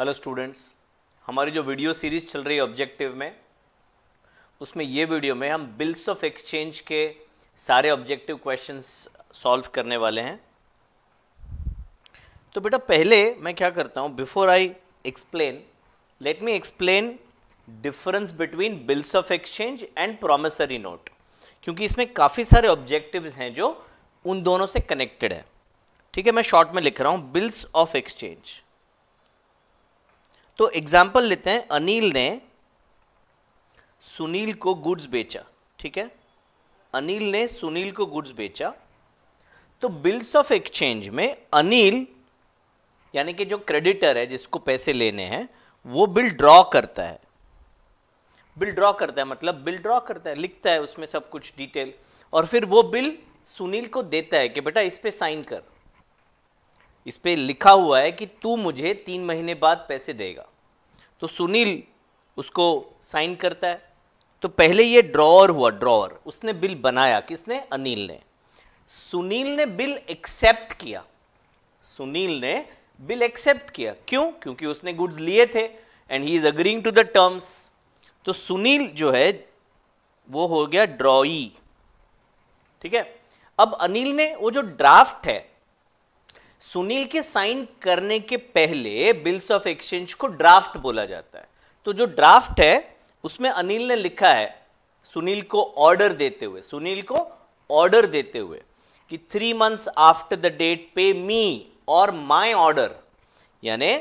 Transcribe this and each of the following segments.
Hello students हमारी जो video series चल रही है ऑब्जेक्टिव में उसमें ये वीडियो में हम बिल्स ऑफ एक्सचेंज के सारे ऑब्जेक्टिव क्वेश्चंस सॉल्व करने वाले हैं तो बेटा पहले मैं क्या करता हूँ before I explain let me explain difference between bills of exchange and promissory note क्योंकि इसमें काफ़ी सारे ऑब्जेक्टिव हैं जो उन दोनों से कनेक्टेड है ठीक है मैं शॉर्ट में लिख रहा हूँ बिल्स ऑफ एक्सचेंज तो एग्जाम्पल लेते हैं अनिल ने सुनील को गुड्स बेचा ठीक है अनिल ने सुनील को गुड्स बेचा तो बिल्स ऑफ एक्सचेंज में अनिल यानी कि जो क्रेडिटर है जिसको पैसे लेने हैं वो बिल ड्रॉ करता है बिल ड्रॉ करता है मतलब बिल ड्रॉ करता है लिखता है उसमें सब कुछ डिटेल और फिर वो बिल सुनील को देता है कि बेटा इस पे साइन कर इस पर लिखा हुआ है कि तू मुझे तीन महीने बाद पैसे देगा तो सुनील उसको साइन करता है तो पहले ये ड्रॉअर हुआ ड्रॉअर उसने बिल बनाया किसने अनिल ने सुनील ने बिल एक्सेप्ट किया सुनील ने बिल एक्सेप्ट किया क्यों क्योंकि उसने गुड्स लिए थे and he is agreeing to the terms तो सुनील जो है वो हो गया ड्रॉई ठीक है अब अनिल ने वो जो ड्राफ्ट है सुनील के साइन करने के पहले बिल्स ऑफ एक्सचेंज को ड्राफ्ट बोला जाता है तो जो ड्राफ्ट है उसमें अनिल ने लिखा है सुनील को ऑर्डर देते हुए सुनील को ऑर्डर देते हुए कि three months after the date pay me or my order यानी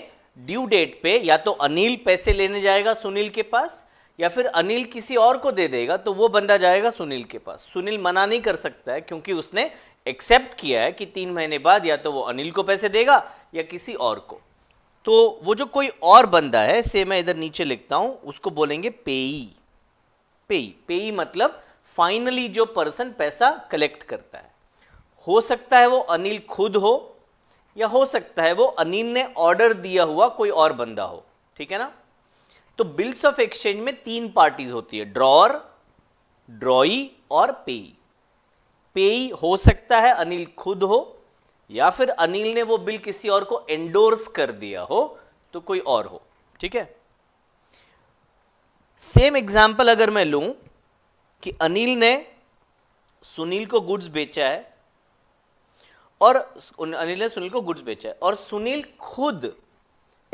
ड्यू डेट पे या तो अनिल पैसे लेने जाएगा सुनील के पास या फिर अनिल किसी और को दे देगा तो वो बंदा जाएगा सुनील के पास सुनील मना नहीं कर सकता है क्योंकि उसने एक्सेप्ट किया है कि तीन महीने बाद या तो वो अनिल को पैसे देगा या किसी और को तो वो जो कोई और बंदा है से मैं इधर नीचे लिखता हूं उसको बोलेंगे पेई पेई पेई मतलब फाइनली जो पर्सन पैसा कलेक्ट करता है हो सकता है वो अनिल खुद हो या हो सकता है वो अनिल ने ऑर्डर दिया हुआ कोई और बंदा हो ठीक है ना तो बिल्स ऑफ एक्सचेंज में तीन पार्टीज होती है ड्रॉर ड्रॉई और पेई पेई हो सकता है अनिल खुद हो या फिर अनिल ने वो बिल किसी और को एंडोर्स कर दिया हो तो कोई और हो ठीक है सेम एग्जाम्पल अगर मैं लू कि अनिल ने सुनील को गुड्स बेचा है और अनिल ने सुनील को गुड्स बेचा है और सुनील खुद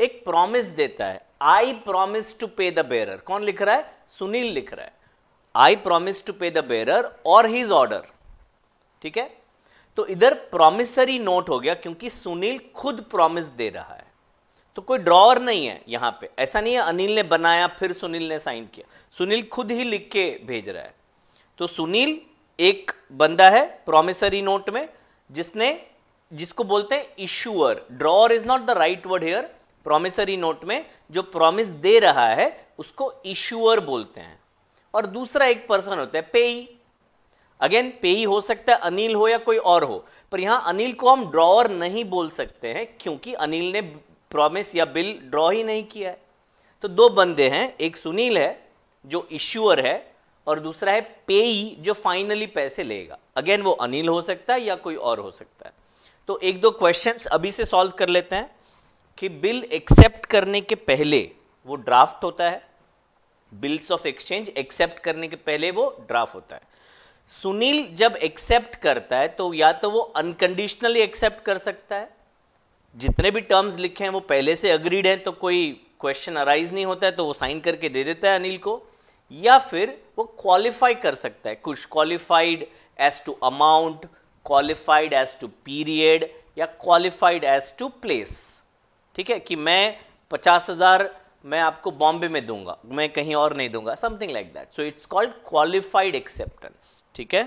एक प्रॉमिस देता है I promise to pay the bearer कौन लिख रहा है सुनील लिख रहा है I promise to pay the bearer or his order ठीक है तो इधर प्रोमिसरी नोट हो गया क्योंकि सुनील खुद प्रॉमिस दे रहा है तो कोई ड्रॉअर नहीं है यहां पे ऐसा नहीं है अनिल ने बनाया फिर सुनील ने साइन किया सुनील खुद ही लिख के भेज रहा है तो सुनील एक बंदा है प्रोमिसरी नोट में जिसने जिसको बोलते हैं issuer drawer is not the right word here promissory note में जो प्रॉमिस दे रहा है उसको इश्यूअर बोलते हैं और दूसरा एक पर्सन होता है पेई अगेन पेई हो सकता है अनिल हो या कोई और हो पर यहां अनिल को हम ड्रॉअर नहीं बोल सकते हैं क्योंकि अनिल ने प्रॉमिस या बिल ड्रॉ ही नहीं किया है तो दो बंदे हैं एक सुनील है जो इश्यूअर है और दूसरा है पेई जो फाइनली पैसे लेगा अगेन वो अनिल हो सकता है या कोई और हो सकता है तो एक दो क्वेश्चन अभी से सॉल्व कर लेते हैं कि बिल एक्सेप्ट करने के पहले वो ड्राफ्ट होता है बिल्स ऑफ एक्सचेंज एक्सेप्ट करने के पहले वो ड्राफ्ट होता है सुनील जब एक्सेप्ट करता है तो या तो वो अनकंडीशनली एक्सेप्ट कर सकता है जितने भी टर्म्स लिखे हैं वो पहले से अग्रीड हैं तो कोई क्वेश्चन अराइज नहीं होता है तो वो साइन करके दे देता है अनिल को या फिर वो क्वालिफाई कर सकता है कुछ qualified as to amount qualified as to period या क्वालिफाइड एज टू प्लेस ठीक है कि मैं पचास हज़ार मैं आपको बॉम्बे में दूंगा मैं कहीं और नहीं दूंगा something like that so it's called qualified acceptance ठीक है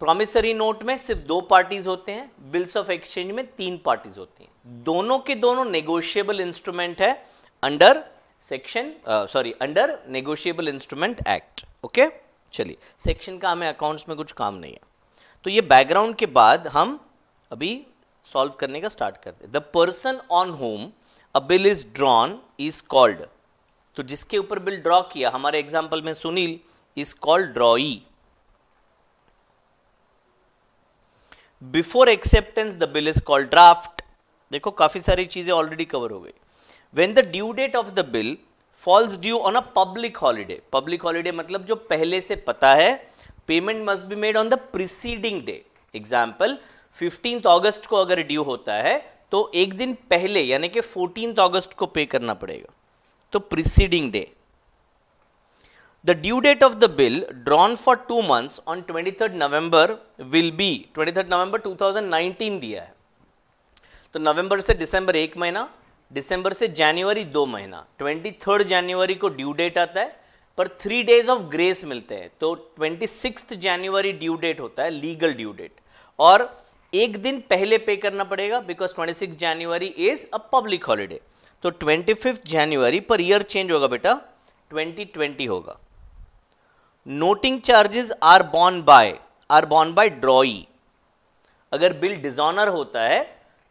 प्रोमिसरी नोट में सिर्फ दो पार्टीज होते हैं बिल्स ऑफ एक्सचेंज में तीन पार्टीज होती हैं दोनों के दोनों नेगोशिएबल इंस्ट्रूमेंट है under section sorry under negotiable instrument act okay चलिए सेक्शन का हमें अकाउंट्स में कुछ काम नहीं है तो ये बैकग्राउंड के बाद हम अभी सॉल्व करने का स्टार्ट करते हैं the person on whom a bill is drawn is called तो जिसके ऊपर बिल ड्रॉ किया हमारे एग्जाम्पल में Sunil is called drawee before acceptance the bill is called draft देखो काफी सारी चीजें ऑलरेडी कवर हो गई when the due date of the bill falls due on a public holiday public holiday मतलब जो पहले से पता है payment must be made on the preceding day example fifteenth August को अगर ड्यू होता है तो एक दिन पहले यानी कि फोर्टीन अगस्त को पे करना पड़ेगा तो preceding day the bill drawn for two months on twenty third November will be twenty third November two thousand nineteen दिया है तो नवंबर से दिसंबर एक महीना दिसंबर से जनवरी दो महीना ट्वेंटी थर्ड जनवरी को ड्यू डेट आता है पर थ्री डेज ऑफ ग्रेस मिलते हैं तो twenty six January due date होता है लीगल ड्यू डेट और एक दिन पहले पे करना पड़ेगा because twenty January is a public holiday तो ट्वेंटी जनवरी पर ईयर चेंज होगा बेटा 2020 होगा noting charges are borne by are borne by drawee अगर बिल डिजॉनर होता है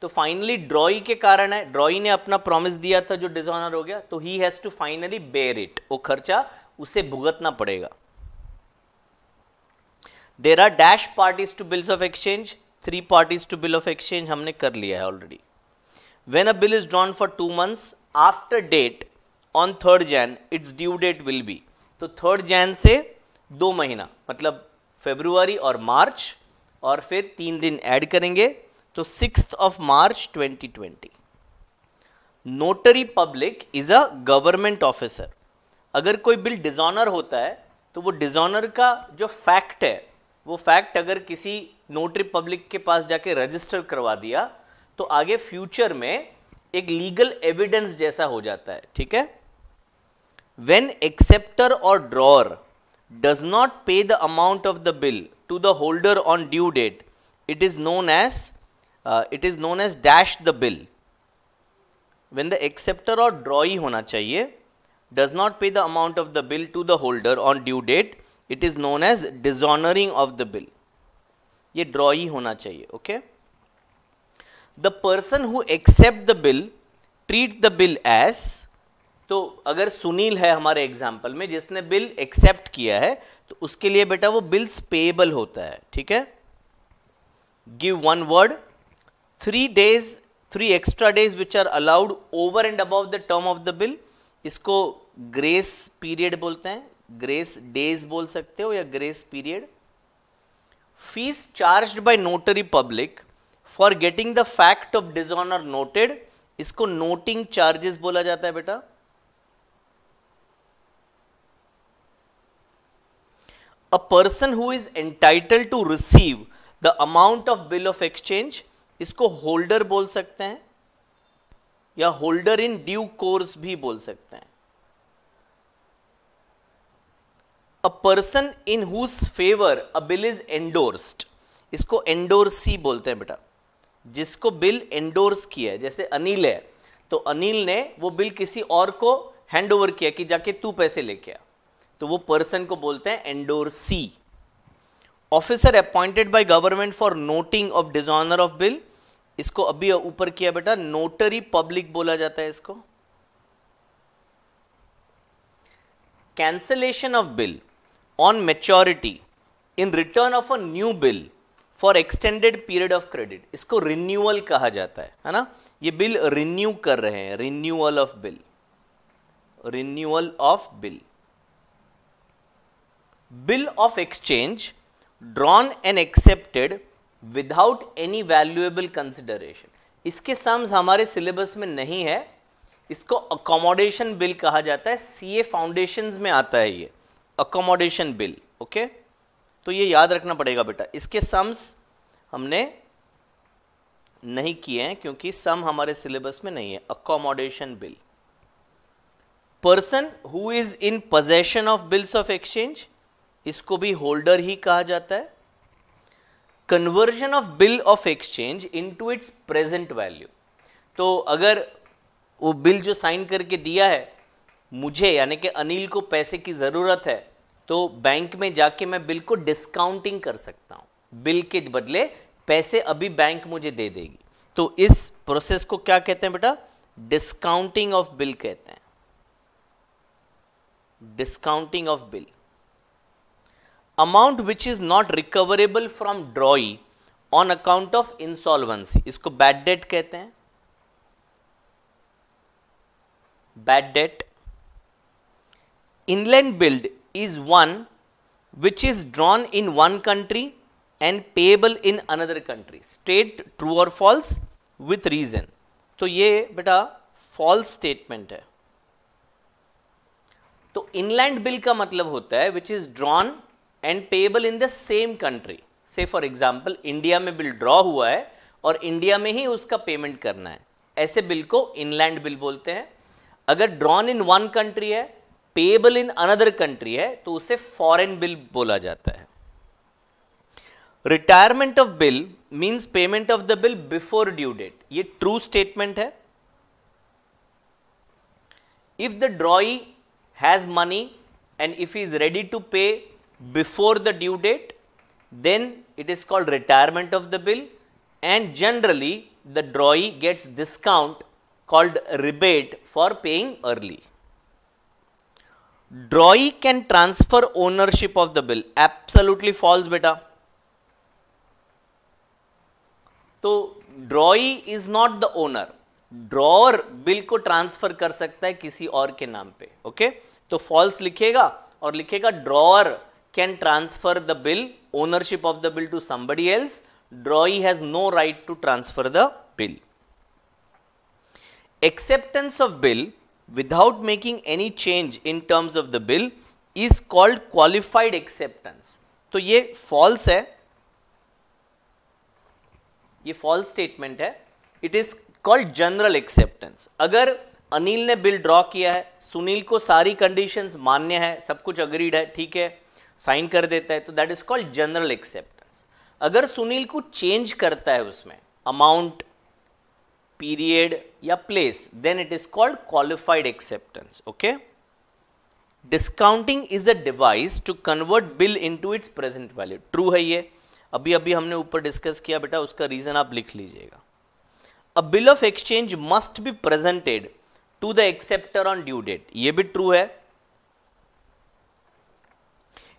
तो फाइनली ड्रॉई के कारण है ड्रॉई ने अपना प्रॉमिस दिया था जो डिजॉनर हो गया तो he has to finally bear it वो खर्चा उसे भुगतना पड़ेगा there are dash parties to bills of exchange three parties to bill of exchange हमने कर लिया है already when a bill is drawn for two months after date on third Jan it's due date will be तो third Jan से दो महीना मतलब February और मार्च और फिर तीन दिन ऐड करेंगे तो six of March 2020 notary public is a government officer अगर कोई बिल डिजॉनर होता है तो वो डिजॉनर का जो फैक्ट है वो फैक्ट अगर किसी नोटरी पब्लिक के पास जाके रजिस्टर करवा दिया तो आगे फ्यूचर में एक लीगल एविडेंस जैसा हो जाता है ठीक है वेन एक्सेप्टर और drawer does not pay the amount of the bill to the holder on due date it is known as it is known as dash the bill when the acceptor और ही होना चाहिए does not pay the amount of the bill to the holder on due date it is known as dishonouring of the bill ये draw ही होना चाहिए okay the person who accept the bill treat the bill as तो अगर सुनील है हमारे example में जिसने बिल एक्सेप्ट किया है तो उसके लिए बेटा वो बिल्स पेएबल होता है ठीक है give one word three days three extra days which are allowed over and above the term of the bill इसको ग्रेस पीरियड बोलते हैं ग्रेस डेज बोल सकते हो या grace period fees charged by notary public for getting the fact of dishonor noted इसको noting charges बोला जाता है बेटा a person who is entitled to receive the amount of bill of exchange इसको holder बोल सकते हैं या holder in due course भी बोल सकते हैं a person in whose favour a bill is endorsed इसको एंडोर्सी बोलते हैं बेटा जिसको बिल एंडोर्स किया है जैसे अनिल है तो अनिल ने वो बिल किसी और को हैंड ओवर किया कि जाके तू पैसे लेके आ तो वो पर्सन को बोलते हैं endorsee officer appointed by government for noting of dishonour of bill इसको अभी ऊपर किया बेटा नोटरी पब्लिक बोला जाता है इसको cancellation of bill on maturity in return of a new bill for extended period of credit इसको रिन्यूअल कहा जाता है है ना ये बिल रिन्यू कर रहे हैं renewal of bill renewal of bill bill of exchange drawn and accepted without any valuable consideration इसके सम्स हमारे सिलेबस में नहीं है इसको अकोमोडेशन बिल कहा जाता है सीए फाउंडेशंस में आता है ये अकोमोडेशन बिल ओके तो ये याद रखना पड़ेगा बेटा इसके सम्स हमने नहीं किए हैं क्योंकि सम हमारे सिलेबस में नहीं है accommodation bill person who is in possession of bills of exchange इसको भी होल्डर ही कहा जाता है conversion of bill of exchange into its present value तो अगर वो बिल जो साइन करके दिया है मुझे यानी कि अनिल को पैसे की ज़रूरत है तो बैंक में जाके मैं बिल को डिस्काउंटिंग कर सकता हूँ बिल के बदले पैसे अभी बैंक मुझे दे देगी तो इस प्रोसेस को क्या कहते हैं बेटा डिस्काउंटिंग ऑफ बिल कहते हैं discounting of bill amount which is not recoverable from drawee on account of insolvency इसको बैड डेट कहते हैं bad debt inland bill is one which is drawn in one country and payable in another country state true or false with reason to ye beta false statement hai to inland bill ka matlab hota hai which is drawn and payable in the same country say for example india mein bill draw hua hai aur india mein hi uska payment karna hai aise bill ko inland bill bolte hain agar drawn in one country hai payable in another country है तो उसे foreign bill बोला जाता है retirement of bill means payment of the bill before due date ये true statement है if the drawee has money and if is ready to pay before the due date then it is called retirement of the bill and generally the drawee gets discount called rebate for paying early drawee can transfer ownership of the bill absolutely false बेटा तो drawee is not the owner drawer bill को transfer कर सकता है किसी और के नाम पे ओके तो फॉल्स लिखेगा और लिखेगा drawer can transfer the bill ownership of the bill to somebody else drawee has no right to transfer the bill acceptance of bill without making any change in terms of the bill is called qualified acceptance तो ये false है ये false statement है it is called general acceptance अगर अनिल ने bill draw किया है सुनील को सारी कंडीशन मान्य है सब कुछ अग्रीड है ठीक है साइन कर देता है तो that is called general acceptance अगर सुनील को चेंज करता है उसमें अमाउंट period या place then it is called qualified acceptance okay discounting is a device to convert bill into its present value true है ये अभी अभी हमने ऊपर discuss किया बेटा उसका reason आप लिख लीजिएगा a bill of exchange must be presented to the acceptor on due date ये भी true है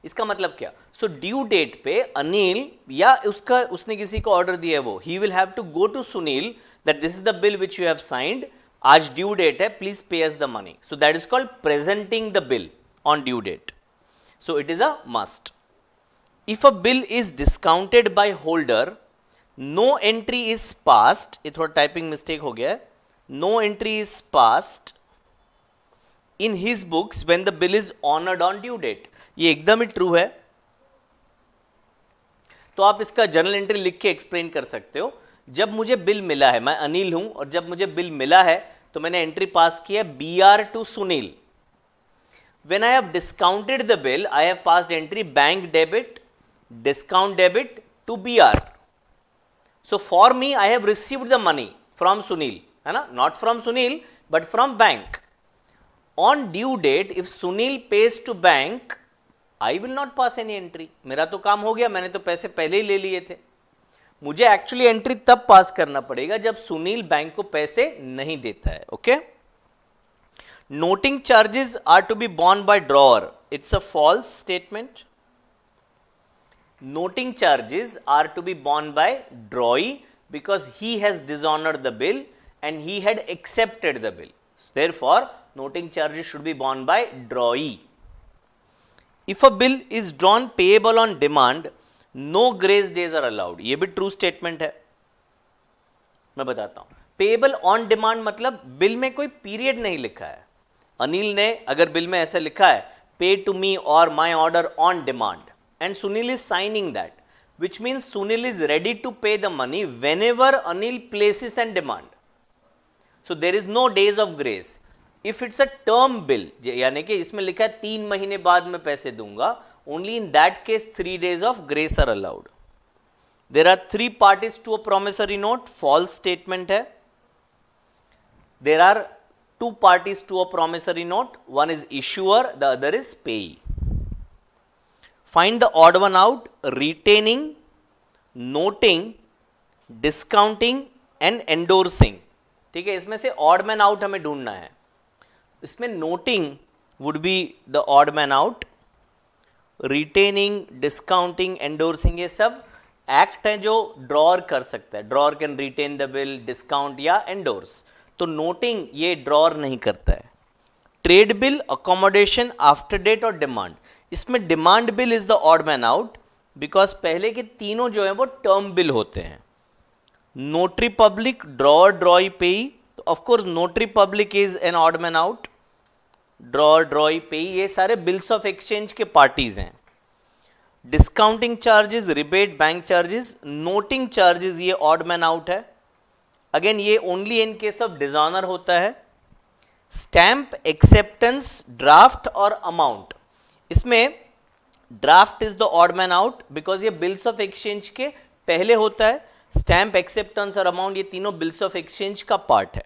इसका मतलब क्या सो ड्यू डेट पे अनिल या उसका उसने किसी को ऑर्डर दिया है वो ही will have to go to Sunil that this is the bill which you have signed आज ड्यू डेट है please pay us the money so that is called presenting the bill on due date so it is a must if a bill is discounted by holder no entry is passed ये थोड़ा typing mistake हो गया है no entry is passed in his books when the bill is honoured on due date ये एकदम ही true है तो आप इसका जर्नल एंट्री लिख के एक्सप्लेन कर सकते हो जब मुझे बिल मिला है मैं अनिल हूं और जब मुझे बिल मिला है तो मैंने एंट्री पास किया B R to Sunil when I have discounted the bill I have pass entry bank debit discount debit to B R so for me I have receive the money from Sunil है ना not from Sunil but from bank on due date if Sunil pays to bank I will not pass any entry मेरा तो काम हो गया मैंने तो पैसे पहले ही ले लिए थे मुझे एक्चुअली एंट्री तब पास करना पड़ेगा जब सुनील बैंक को पैसे नहीं देता है okay noting charges are to be borne by drawer it's a false statement noting charges are to be borne by drawee because he has dishonoured the bill and he had accepted the bill therefore noting charges should be borne by drawee if a bill is drawn payable on demand no grace days are allowed ये भी true statement है मैं बताता हूं payable on demand मतलब bill में कोई period नहीं लिखा है अनिल ने अगर बिल में ऐसा लिखा है पे टू मी और my order on demand and Sunil is signing that which mean Sunil is ready to pay the money whenever Anil places and demand so there is no days of grace if it's a term bill यानी कि इसमें लिखा है तीन महीने बाद में पैसे दूंगा only in that case three days of grace are allowed there are three parties to a promissory note false statement hai there are two parties to a promissory note one is issuer the other is payee find the odd one out retaining noting discounting and endorsing ठीक है इसमें से odd man out हमें ढूंढना है इसमें noting would be the odd man out retaining discounting endorsing ये सब एक्ट है जो ड्रॉर कर सकता है drawer can retain the bill discount या एंडोर्स तो नोटिंग ये ड्रॉर नहीं करता है trade bill accommodation after date और डिमांड इसमें demand bill is the odd man out because पहले के तीनों जो है वो टर्म बिल होते हैं notary public draw draw pay तो of course notary public is an odd man out draw drawee pay ये सारे बिल्स ऑफ एक्सचेंज के पार्टीज हैं discounting charges rebate bank charges noting charges ये ऑड मैन आउट है again ये only in case of dishonour होता है stamp acceptance draft और अमाउंट इसमें draft is the odd man out because ये बिल्स ऑफ एक्सचेंज के पहले होता है स्टैंप एक्सेप्टेंस और अमाउंट ये तीनों बिल्स ऑफ एक्सचेंज का पार्ट है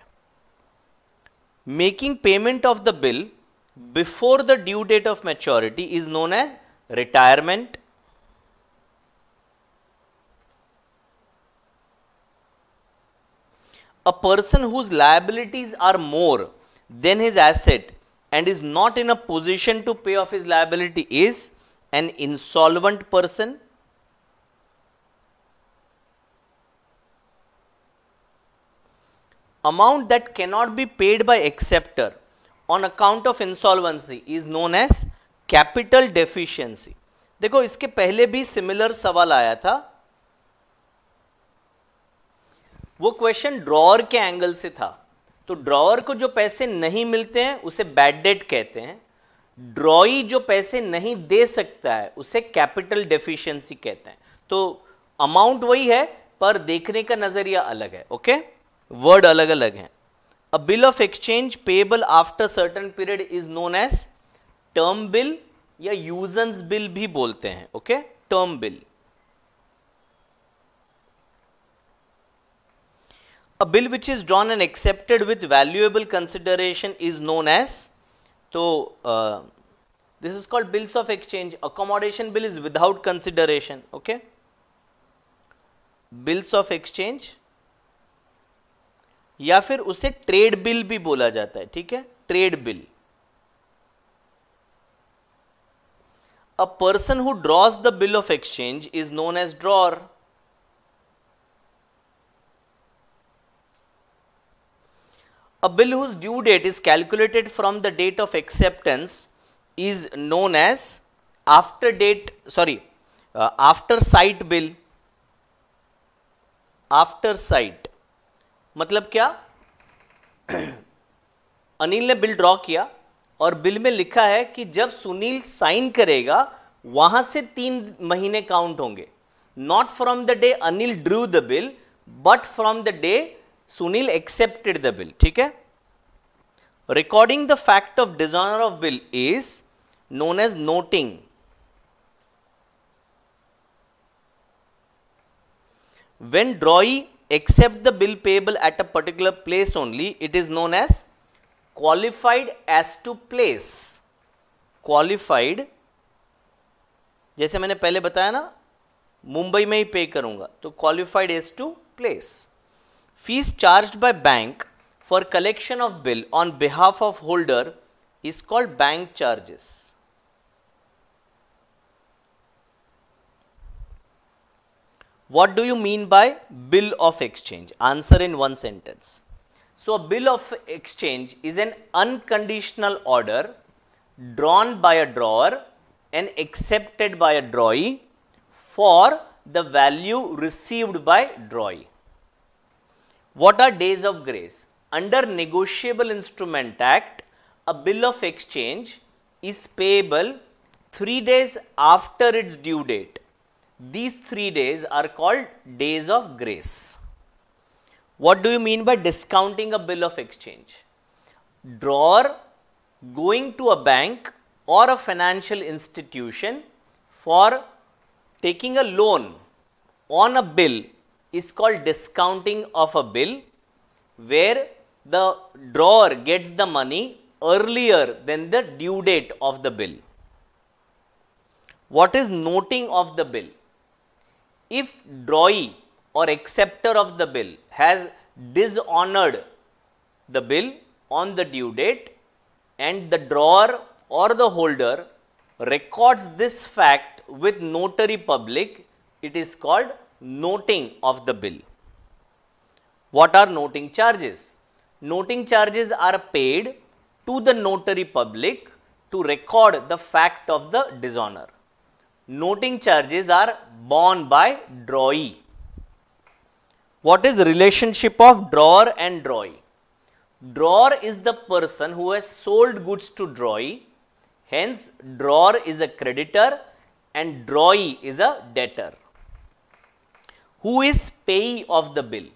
making payment of the bill before the due date of maturity is known as retirement a person whose liabilities are more than his asset and is not in a position to pay off his liability is an insolvent person amount that cannot be paid by acceptor on account of insolvency is known as capital deficiency. देखो इसके पहले भी similar सवाल आया था वो question drawer के angle से था तो ड्रॉअर को जो पैसे नहीं मिलते हैं उसे बैड डेट कहते हैं ड्रॉई जो पैसे नहीं दे सकता है उसे कैपिटल डेफिशिएंसी कहते हैं तो अमाउंट वही है पर देखने का नजरिया अलग है ओके वर्ड अलग अलग हैं a bill of exchange payable after certain period is known as term bill या यूजेंस बिल भी बोलते हैं okay term bill a bill which is drawn and accepted with valuable consideration is known as तो this is called bills of exchange accommodation bill is without consideration okay bills of exchange या फिर उसे trade bill भी बोला जाता है ठीक है trade bill a person who draws the bill of exchange is known as drawer a bill whose due date is calculated from the date of acceptance is known as after date sorry after sight bill after sight मतलब क्या अनिल ने bill draw किया और bill में लिखा है कि जब सुनील साइन करेगा वहां से तीन महीने काउंट होंगे not from the day Anil drew the bill but from the day Sunil accepted the bill ठीक है recording the fact of dishonour of bill is known as noting when drawee except the bill payable at a particular place only, it is known as qualified as to place. Qualified, जैसे मैंने पहले बताया ना मुंबई में ही pay करूंगा तो qualified as to place fees charge by bank for collection of bill on behalf of holder is called bank charges What do you mean by bill of exchange? Answer in one sentence. So, a bill of exchange is an unconditional order drawn by a drawer and accepted by a drawee for the value received by drawee. What are days of grace? Under Negotiable Instrument Act, a bill of exchange is payable 3 days after its due date these three days are called days of grace. What do you mean by discounting a bill of exchange? Drawer going to a bank or a financial institution for taking a loan on a bill is called discounting of a bill where the drawer gets the money earlier than the due date of the bill. What is noting of the bill? if drawee or acceptor of the bill has dishonored the bill on the due date and the drawer or the holder records this fact with notary public, it is called noting of the bill. What are noting charges? Noting charges are paid to the notary public to record the fact of the dishonor noting charges are borne by drawee. What is relationship of drawer and drawee? Drawer is the person who has sold goods to drawee. Hence, drawer is a creditor and drawee is a debtor. Who is payee of the bill?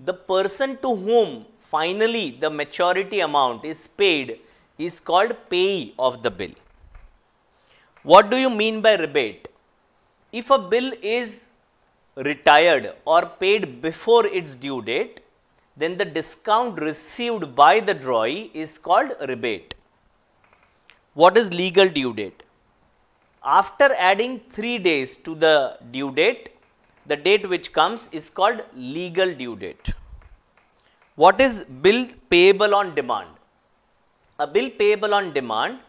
The person to whom finally the maturity amount is paid is called payee of the bill. What do you mean by rebate? If a bill is retired or paid before its due date, then the discount received by the drawee is called rebate. What is legal due date? After adding 3 days to the due date, the date which comes is called legal due date. What is bill payable on demand? A bill payable on demand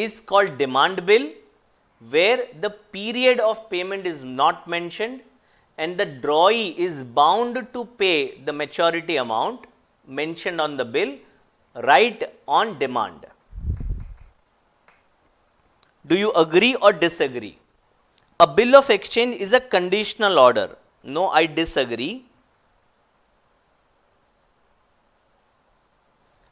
is called demand bill where the period of payment is not mentioned and the drawee is bound to pay the maturity amount mentioned on the bill right on demand. Do you agree or disagree? A bill of exchange is a conditional order. No, I disagree.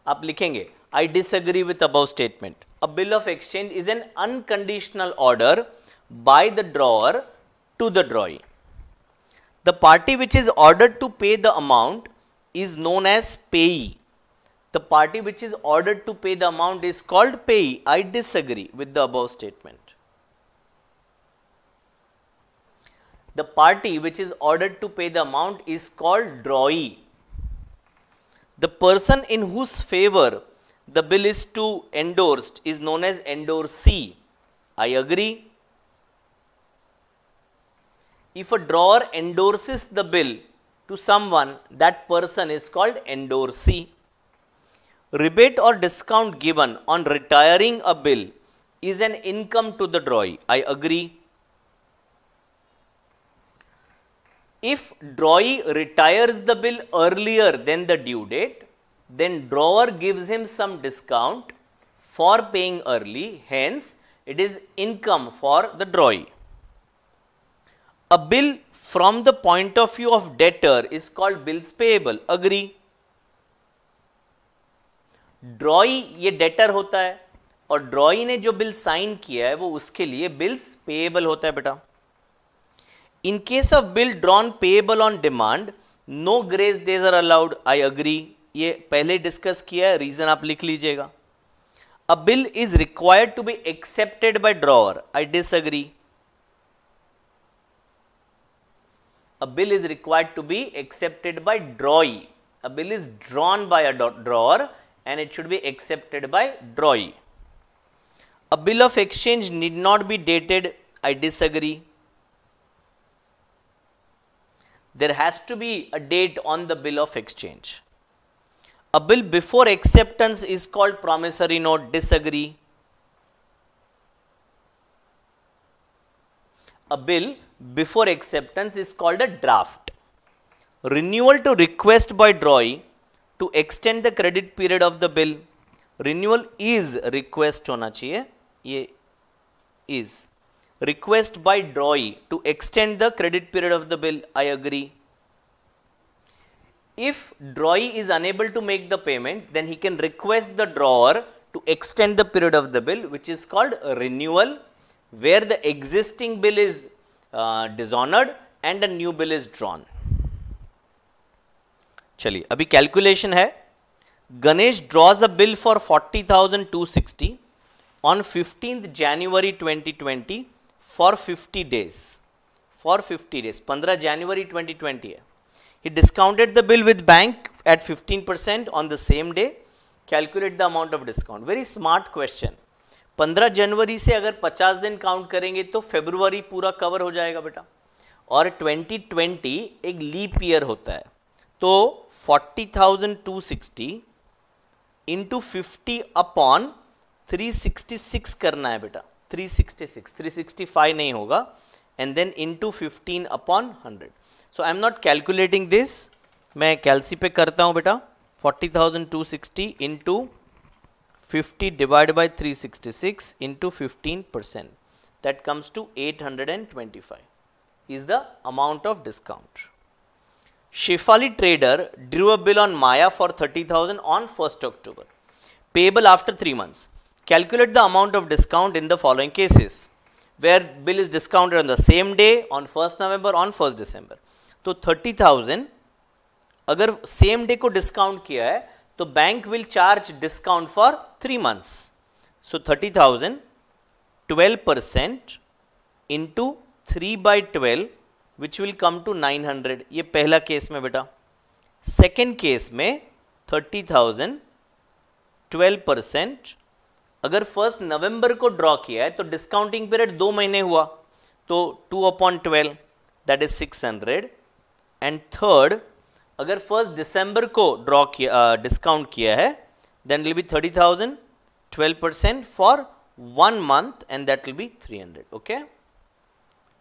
आप लिखेंगे I disagree with above statement. A bill of exchange is an unconditional order by the drawer to the drawee. The party which is ordered to pay the amount is known as payee. The party which is ordered to pay the amount is called payee. I disagree with the above statement. The party which is ordered to pay the amount is called drawee. The person in whose favor the bill is to endorsed is known as endorsee. I agree. If a drawer endorses the bill to someone, that person is called endorsee. Rebate or discount given on retiring a bill is an income to the drawee. I agree. If drawee retires the bill earlier than the due date, then drawer gives him some discount for paying early, hence it is income for the drawee. A bill from the point of view of debtor is called bills payable, agree. drawee ye debtor hota hai और ड्रॉई ने जो bill sign किया है वो उसके लिए bills payable होता है बेटा in case of bill drawn payable on demand no grace days are allowed I agree ये पहले डिस्कस किया है रीजन आप लिख लीजिएगा a bill is required to be accepted by drawer I disagree a bill is required to be accepted by drawee. A bill is drawn by a drawer and it should be accepted by drawee. A bill of exchange need not be dated. I disagree. There has to be a date on the bill of exchange. A bill before acceptance is called promissory note, disagree. A bill before acceptance is called a draft. Renewal to request by drawee to extend the credit period of the bill. Renewal is request होना चाहिए ये is request by drawee to extend the credit period of the bill. I agree. If drawee is unable to make the payment, then he can request the drawer to extend the period of the bill which is called renewal where the existing bill is uh, dishonored and a new bill is drawn. Chali, अभी calculation है Ganesh draws a bill for 40,260 on 15th January 2020 for 50 days for 50 days 15 January 2020 है He discounted the bill with bank at 15% on the same day. Calculate the amount of discount. Very smart question. 15 जनवरी से अगर 50 दिन count करेंगे तो February पूरा cover हो जाएगा बेटा और 2020 एक लीप ईयर होता है तो 40,260 इंटू 50 अपॉन 366 करना है बेटा 366 365 नहीं होगा and then into 15 upon 100 So I am not calculating this. मैं कैलसी पे करता हूँ बेटा 40,260 into 50 divided by 366 into 15 percent. That comes to 825 is the amount of discount. Shefali trader drew a bill on Maya for 30,000 on 1st October, payable after 3 months. Calculate the amount of discount in the following cases, where bill is discounted on the same day, on 1st November, on 1st December. तो thirty thousand अगर same day को discount किया है तो bank will charge discount for three months so thirty thousand twelve percent into three by twelve which will come to nine hundred ये पहला case में बेटा सेकेंड केस में थर्टी थाउजेंड ट्वेल्व परसेंट अगर फर्स्ट नवंबर को draw किया है तो डिस्काउंटिंग पीरियड दो महीने हुआ तो two upon twelve that is six hundred And third, अगर first December को ड्रॉ किया डिस्काउंट किया है then it will be 30,000, 12% for one month and that will be 300, okay.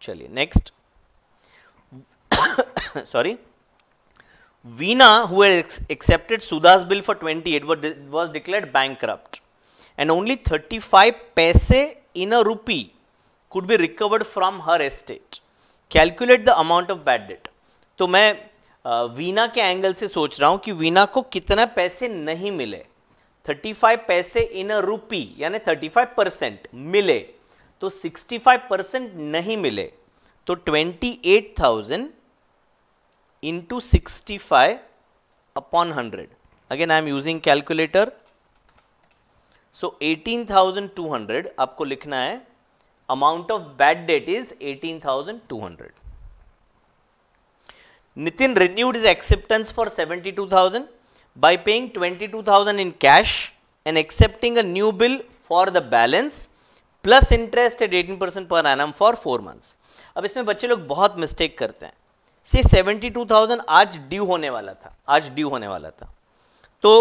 Chaliye, next, sorry, Veena who had accepted Sudha's bill for 28 was, was declared bankrupt and only 35 paise in a rupee could be recovered from her estate. Calculate the amount of bad debt. तो मैं वीना के angle से सोच रहा हूं कि वीना को कितना पैसे नहीं मिले 35 पैसे इन अ रूपी यानी 35 परसेंट मिले तो 65 परसेंट नहीं मिले तो 28,000 into sixty five upon hundred again I am using calculator so eighteen thousand two hundred आपको लिखना है amount of bad debt is eighteen thousand two hundred Nitin renewed his acceptance for 72,000 by paying 22,000 in cash and accepting a new bill for the balance plus interest at 18% per annum for 4 months. अब इसमें बच्चे लोग बहुत mistake करते हैं से 72,000 आज due होने वाला था आज ड्यू होने वाला था तो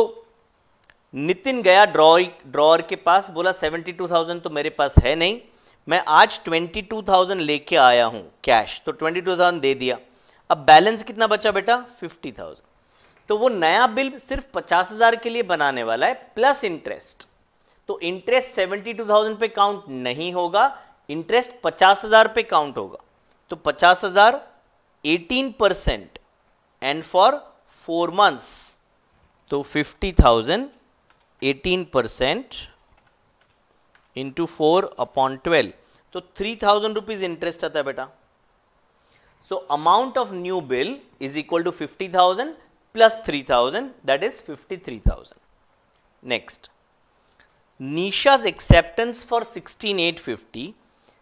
नितिन गया ड्रॉ ड्रॉर के पास बोला 72,000 तो मेरे पास है नहीं मैं आज 22,000 लेके आया हूं कैश तो 22,000 दे दिया अब बैलेंस कितना बचा बेटा फिफ्टी थाउजेंड तो वो नया बिल सिर्फ पचास हजार के लिए बनाने वाला है प्लस इंटरेस्ट तो इंटरेस्ट सेवेंटी टू थाउजेंड पे काउंट नहीं होगा इंटरेस्ट पचास हजार पे काउंट होगा तो पचास हजार eighteen percent and for four months तो fifty thousand eighteen percent into four upon twelve तो थ्री थाउजेंड रुपीज इंटरेस्ट आता है बेटा So, amount of new bill is equal to 50,000 plus 3,000 that is 53,000. Next, Nisha's acceptance for 16,850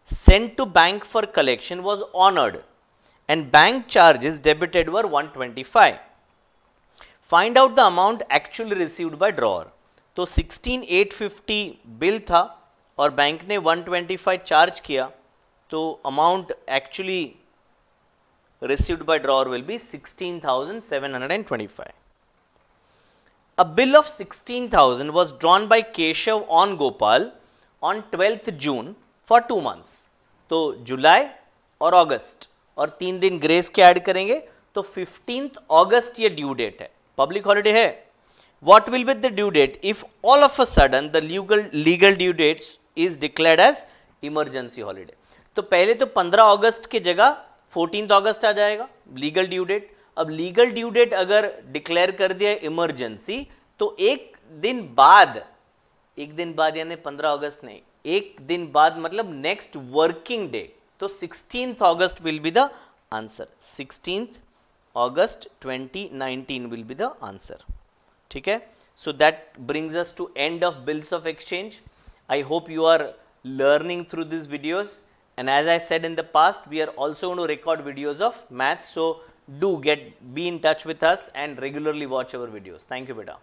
sent to bank for collection was honored and bank charges debited were 125. Find out the amount actually received by drawer. So, 16850 bill tha, और bank ne 125 charge kiya. So, amount actually received by drawer will be 16,725. A bill of 16,000 was drawn by Keshav on Gopal on 12th June for two months. तो जुलाई और अगस्त और तीन दिन grace के add करेंगे तो 15th अगस्त ये ड्यू डेट है पब्लिक हॉलीडे है what will be the due date if all of a sudden the legal legal due dates is declared as emergency holiday तो पहले तो 15 अगस्त की जगह फोर्टीन अगस्त आ जाएगा लीगल ड्यू डेट अब लीगल ड्यू डेट अगर डिक्लेयर कर दिया इमरजेंसी तो एक दिन बाद एक दिन बाद यानी पंद्रह अगस्त नहीं एक दिन बाद मतलब नेक्स्ट वर्किंग डे तो sixteen August will be the answer sixteen August 2019 will be the answer ठीक है so that brings us to end of bills of exchange I hope you are learning through this videos And as I said in the past, we are also going to record videos of maths. So do get, be in touch with us and regularly watch our videos. Thank you, beta.